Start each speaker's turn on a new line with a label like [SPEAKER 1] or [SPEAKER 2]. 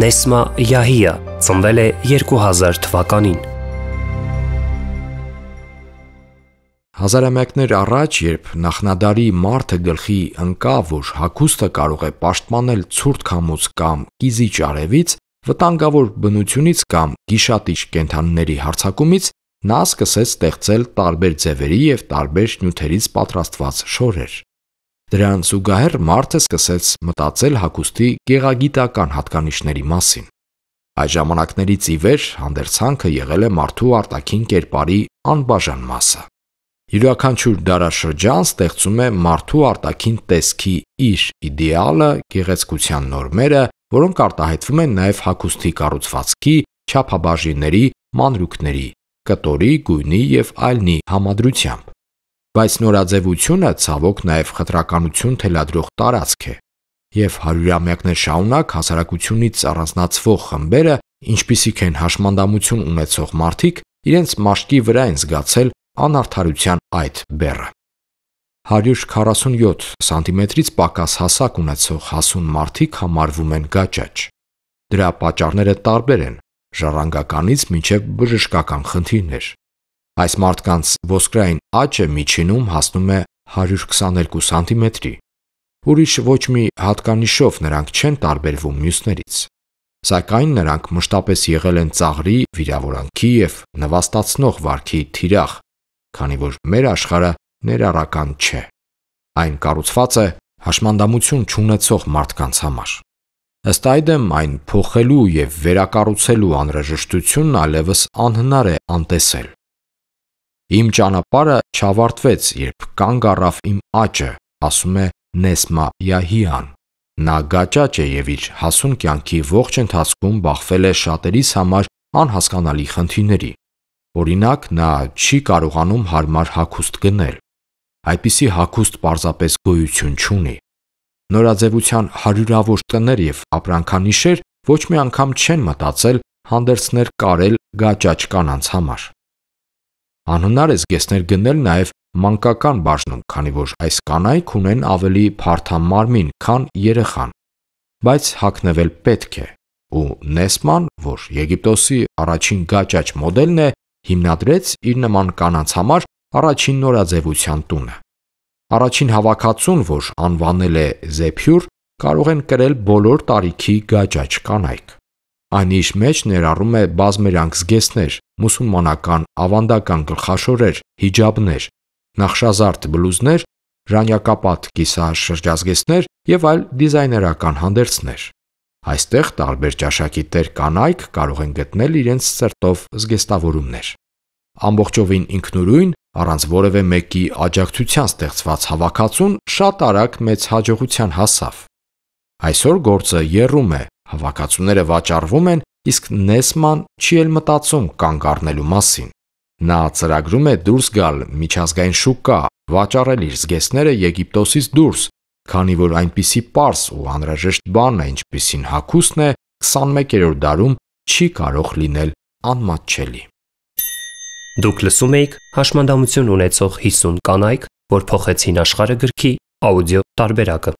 [SPEAKER 1] Նեսմա Յահիա ծնվել է 2000 թվականին։ Հազարամյակներ առաջ, երբ նախնադարի մարդը գլխի ընկավ, որ հագուստը կարող է պաշտպանել ցուրտ քամուց կամ կիզիչ արևից, վտանգավոր բնությունից կամ գիշատիչ կենթանիների հարցակումից, նա սկսեց ստեղծել տարբեր ձևերի եւ տարբեր նյութերից պատրաստված շորեր։ Դրան զուգահեռ մարդը սկսեց մտածել հագուստի գեղագիտական հատկանիշների մասին։ Այդ ժամանակներից ի վեր հանդերձանքը եղել է մարդու արտաքին կերպարի անբաժան մասը։ Յուրաքանչյուր դարաշրջան ստեղծում է մարդու արտաքին տեսքի իր իդեալը, գեղեցկության նորմերը, որոնք արտահայտվում են նաև հագուստի կառուցվածքի, չափաբաժինների, մանրուքների, կտորի, գույնի եւ այլնի համադրությամբ։ Բայց նորաձևությունը ցավոք նաև խտրականություն թելադրող տարածք է։ Եվ հարյուրամյակներ շարունակ հասարակությունից առանձնացվող խմբերը, ինչպիսիք են հաշմանդամություն ունեցող մարդիկ, իրենց մաշկի վրա են զգացել անարթարության այդ բեռը։ 147 սանտիմետրից պակաս հասակ ունեցող հասուն մարդիկ համարվում են գաճաճ։ Դրա պատճառները տարբեր են՝ ժառանգականից մինչև բժշկական խնդիրներ։ Այս մարդկանց ոսկրային աճը միջինում հասնում է 122 սանտիմետրի։ Ուրիշ ոչ մի հատկանիշով նրանք չեն տարբերվում մյուսներից։ Սակայն նրանք մշտապես եղել են ծաղրի, վիրավորանքի եւ նվաստացնող վարքի թիրախ, քանի որ մեր աշխարհը ներառական չէ։ Այն կառուցված է հաշմանդամություն չունեցող մարդկանց համար։ Ըստ այդմ այն փոխելու եւ վերակառուցելու անհրաժեշտությունն ալևս անհնար է անտեսել։ Իմ ճանապարհը չավարտվեց, երբ կանգ առավ իմ աճը, ասում է Նեսմա Յահիան։ Նա գաճաճ է եւ իր հասուն կյանքի ողջ ընթացքում բախվել է շատերիս համար անհասկանալի խնդիրների։ Օրինակ, նա չի կարողանում հարմար հագուստ գնել։ Այդպիսի հագուստ պարզապես գոյություն չունի։ Նորաձևության հարյուրավոր տներ եւ ապրանքանիշեր ոչ մի անգամ չեն մտածել հանդերձներ կարել գաճաճ կանանց համար։ Անհնար է զգեստներ գնել նաև մանկական բաժնում, քանի որ այս կանայք ունեն ավելի փարթամարմին, քան երեխան։ Բայց հակնվել պետք է, ու Նեսման, որ Եգիպտոսի առաջին գաճաճ մոդելն է, հիմնադրեց իր նման կանանց համար առաջին նորաձևության տունը։ Առաջին հավաքածուն, որ անվանել է Զեփյուր, կարող են կրել բոլոր տարիքի գաճաճ կանայք։ Այն իր մեջ ներառում է բազմերանգ զգեստներ, մուսուլմանական, ավանդական գլխաշորեր, հիջաբներ, նախշազարդ բլուզներ, ժանյակապատ կիսաշրջազգեստներ եւ այլ դիզայներական հանդերձներ։ Այստեղ տարբեր ճաշակի տեր կանայք կարող են գտնել իրենց սրտով զգեստավորումներ։ Ամբողջովին ինքնուրույն, առանց որևէ մեկի աջակցության ստեղծված հավաքածուն շատ արագ մեծ հաջողության հասավ։ Այսօր գործը երում է, Հավաքածուները վաճառվում են, իսկ Նեսման չի էլ մտածում կանգ առնելու մասին։ Նա ծրագրում է դուրս գալ միջազգային շուկա, վաճառել իր զգեստները Եգիպտոսից դուրս, քանի որ այնպիսի པարս ու անհրաժեշտ բան է, ինչպիսին հակուսն է 21-րդ դարում չի կարող լինել անմատչելի։ Դուք լսում եք հաշմանդամություն ունեցող 50 կանայք, որ փոխեցին աշխարհը գրքի աուդիո տարբերակը։